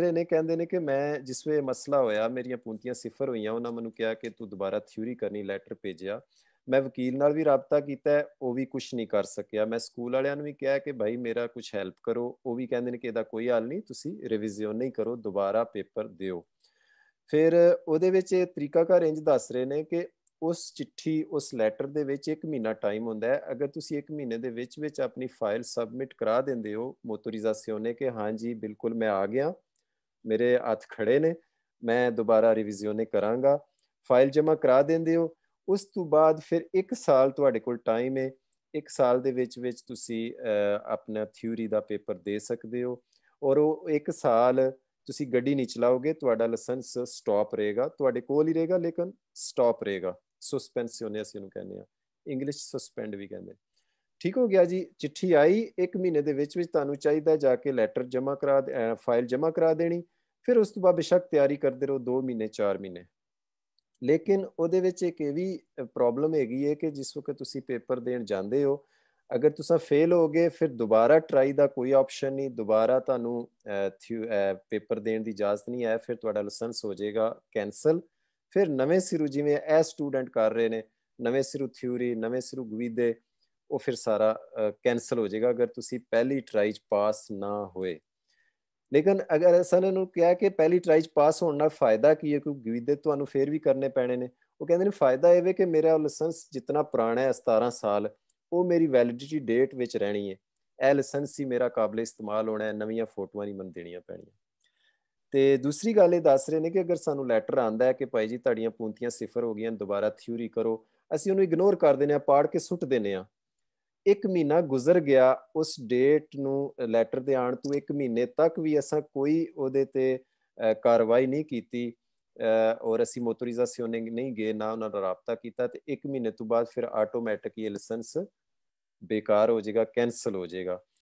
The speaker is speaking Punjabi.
ਰਹੇ ਨੇ ਕਹਿੰਦੇ ਨੇ ਕਿ ਮੈਂ ਜਿਸ ਵੇ ਮਸਲਾ ਹੋਇਆ ਮੇਰੀਆਂ ਪੂੰਤੀਆਂ ਸਿਫਰ ਹੋਈਆਂ ਉਹਨਾਂ ਮੈਨੂੰ ਕਿਹਾ ਕਿ ਤੂੰ ਦੁਬਾਰਾ ਥਿਊਰੀ ਕਰਨੀ ਲੈਟਰ ਭੇਜਿਆ ਮੈਂ ਵਕੀਲ ਨਾਲ ਵੀ ਰਾਬਤਾ ਕੀਤਾ ਉਹ ਵੀ ਕੁਝ ਨਹੀਂ ਕਰ ਸਕਿਆ ਮੈਂ ਸਕੂਲ ਵਾਲਿਆਂ ਨੂੰ ਵੀ ਕਿਹਾ ਕਿ ਭਾਈ ਮੇਰਾ ਕੁਝ ਹੈਲਪ ਕਰੋ ਉਹ ਵੀ ਕਹਿੰਦੇ ਨੇ ਕਿ ਇਹਦਾ ਕੋਈ ਹੱਲ ਨਹੀਂ ਤੁਸੀਂ ਰਿਵੀਜ਼ਨ ਨਹੀਂ ਕਰੋ ਦੁਬਾਰਾ ਪੇਪਰ ਦਿਓ ਫਿਰ ਉਹਦੇ ਵਿੱਚ ਇਹ ਤਰੀਕਾਕਾਰ ਇੰਜ ਦੱਸ ਰਹੇ ਨੇ ਕਿ ਉਸ ਚਿੱਠੀ ਉਸ ਲੈਟਰ ਦੇ ਵਿੱਚ 1 ਮਹੀਨਾ ਟਾਈਮ ਹੁੰਦਾ ਹੈ ਅਗਰ ਤੁਸੀਂ 1 ਮਹੀਨੇ ਦੇ ਵਿੱਚ ਵਿੱਚ ਆਪਣੀ ਫਾਈਲ ਸਬਮਿਟ ਕਰਾ ਦਿੰਦੇ ਹੋ ਮੋਤੋਰੀਜ਼ਾਸੀਓਨ ਨੇ ਕਿ ਹਾਂਜੀ ਬਿਲਕੁਲ ਮੈਂ ਆ ਗਿਆ ਮੇਰੇ ਹੱਥ ਖੜੇ ਨੇ ਮੈਂ ਦੁਬਾਰਾ ਰਿਵੀਜ਼ਨ ਕਰਾਂਗਾ ਫਾਈਲ ਜਮ੍ਹਾਂ ਕਰਾ ਦਿੰਦੇ ਹੋ ਉਸ ਤੋਂ ਬਾਅਦ ਫਿਰ 1 ਸਾਲ ਤੁਹਾਡੇ ਕੋਲ ਟਾਈਮ ਹੈ 1 ਸਾਲ ਦੇ ਵਿੱਚ ਵਿੱਚ ਤੁਸੀਂ ਆਪਣਾ ਥਿਊਰੀ ਦਾ ਪੇਪਰ ਦੇ ਸਕਦੇ ਹੋ ਔਰ ਉਹ 1 ਸਾਲ ਤੁਸੀਂ ਗੱਡੀ ਨਹੀਂ ਚਲਾਓਗੇ ਤੁਹਾਡਾ ਲਾਇਸੈਂਸ ਸਟਾਪ ਰਹੇਗਾ ਤੁਹਾਡੇ ਕੋਲ ਹੀ ਰਹੇਗਾ ਲੇਕਿਨ ਸਟਾਪ ਰਹੇਗਾ ਸਸਪੈਂਸਿਓਨ ਅਸੀਂ ਉਹਨੂੰ ਕਹਿੰਦੇ ਆ ਇੰਗਲਿਸ਼ ਸਸਪੈਂਡ ਵੀ ਕਹਿੰਦੇ ਆ ਠੀਕ ਹੋ ਗਿਆ ਜੀ ਚਿੱਠੀ ਆਈ 1 ਮਹੀਨੇ ਦੇ ਵਿੱਚ ਵਿੱਚ ਤੁਹਾਨੂੰ ਚਾਹੀਦਾ ਜਾ ਕੇ ਲੈਟਰ ਜਮ੍ਹਾਂ ਕਰਾ ਫਾਈਲ ਜਮ੍ਹਾਂ ਕਰਾ ਦੇਣੀ ਫਿਰ ਉਸ ਤੋਂ ਬਾਅਦ ਬਿਸ਼ੱਕ ਤਿਆਰੀ ਕਰਦੇ ਰਹੋ 2 ਮਹੀਨੇ 4 ਮਹੀਨੇ ਲੇਕਿਨ ਉਹਦੇ ਵਿੱਚ ਇੱਕ ਇਹ ਵੀ ਪ੍ਰੋਬਲਮ ਹੈਗੀ ਹੈ ਕਿ ਜਿਸ ਵਕਤ ਤੁਸੀਂ ਪੇਪਰ ਦੇਣ ਜਾਂਦੇ ਹੋ ਅਗਰ ਤੁਸੀਂ ਫੇਲ ਹੋ ਗਏ ਫਿਰ ਦੁਬਾਰਾ ਟਰਾਈ ਦਾ ਕੋਈ ਆਪਸ਼ਨ ਨਹੀਂ ਦੁਬਾਰਾ ਤੁਹਾਨੂੰ ਪੇਪਰ ਦੇਣ ਦੀ ਇਜਾਜ਼ਤ ਨਹੀਂ ਹੈ ਫਿਰ ਤੁਹਾਡਾ ਲਾਇਸੈਂਸ ਹੋ ਜਾਏਗਾ ਕੈਨਸਲ ਫਿਰ ਨਵੇਂ ਸਿਰੂ ਜਿਵੇਂ ਐ ਸਟੂਡੈਂਟ ਕਰ ਰਹੇ ਨੇ ਨਵੇਂ ਸਿਰੂ ਥਿਊਰੀ ਨਵੇਂ ਸਿਰੂ ਗਵੀਦੇ ਉਹ ਫਿਰ ਸਾਰਾ ਕੈਨਸਲ ਹੋ ਜਾਏਗਾ ਅਗਰ ਤੁਸੀਂ ਪਹਿਲੀ ਟਰਾਈ 'ਚ ਪਾਸ ਨਾ ਹੋਏ ਲੇਕਿਨ ਅਗਰ ਅਸਾਂ ਨੇ ਨੂੰ ਕਿਹਾ ਕਿ ਪਹਿਲੀ ਟਰਾਈ 'ਚ ਪਾਸ ਹੋਣ ਨਾਲ ਫਾਇਦਾ ਕੀ ਹੈ ਕਿਉਂਕਿ ਗਿਵਿਦੇ ਤੁਹਾਨੂੰ ਫੇਰ ਵੀ ਕਰਨੇ ਪੈਣੇ ਨੇ ਉਹ ਕਹਿੰਦੇ ਨੇ ਫਾਇਦਾ ਇਹ ਵੇ ਕਿ ਮੇਰਾ ਲਾਇਸੈਂਸ ਜਿੰਨਾ ਪੁਰਾਣਾ ਹੈ 17 ਸਾਲ ਉਹ ਮੇਰੀ ਵੈਲਿਡਿਟੀ ਡੇਟ ਵਿੱਚ ਰਹਿਣੀ ਹੈ ਇਹ ਲਾਇਸੈਂਸ ਹੀ ਮੇਰਾ ਕਾਬਲੇ ਇਸਤੇਮਾਲ ਹੋਣਾ ਹੈ ਨਵੀਆਂ ਫੋਟੋਆਂ ਨਹੀਂ ਮੰਨ ਦੇਣੀਆਂ ਪੈਣੀਆਂ ਤੇ ਦੂਸਰੀ ਗੱਲ ਇਹ ਦੱਸ ਰਹੇ ਨੇ ਕਿ ਅਗਰ ਸਾਨੂੰ ਲੈਟਰ ਆਂਦਾ ਹੈ ਕਿ ਭਾਈ ਜੀ ਤੁਹਾਡੀਆਂ ਪੂੰਤੀਆਂ ਸਿਫਰ ਹੋ ਗਈਆਂ ਦੁਬਾਰਾ ਥਿਊਰੀ ਕਰੋ ਅਸੀਂ ਉਹਨੂੰ ਇਗਨੋਰ ਕਰ ਦਿੰਦੇ ਆ ਪਾੜ ਕੇ ਸੁੱਟ ਦਿੰਦੇ ਆ ਇੱਕ ਮਹੀਨਾ ਗੁਜ਼ਰ ਗਿਆ ਉਸ ਡੇਟ ਨੂੰ ਲੈਟਰ ਦੇ ਆਣ ਤੋਂ ਇੱਕ ਮਹੀਨੇ ਤੱਕ ਵੀ ਅਸਾਂ ਕੋਈ ਉਹਦੇ ਤੇ ਕਾਰਵਾਈ ਨਹੀਂ ਕੀਤੀ ਔਰ ਅਸੀਂ ਮੋਟਰਾਈਜ਼ੇਸ਼ਨ ਨਹੀਂ ਗਏ ਨਾ ਉਹਨਾਂ ਨਾਲ ਰਾਬਤਾ ਕੀਤਾ ਤੇ ਇੱਕ ਮਹੀਨੇ ਤੋਂ ਬਾਅਦ ਫਿਰ ਆਟੋਮੈਟਿਕ ਇਹ ਲਾਇਸੈਂਸ ਬੇਕਾਰ ਹੋ ਜਾਏਗਾ ਕੈਨਸਲ ਹੋ ਜਾਏਗਾ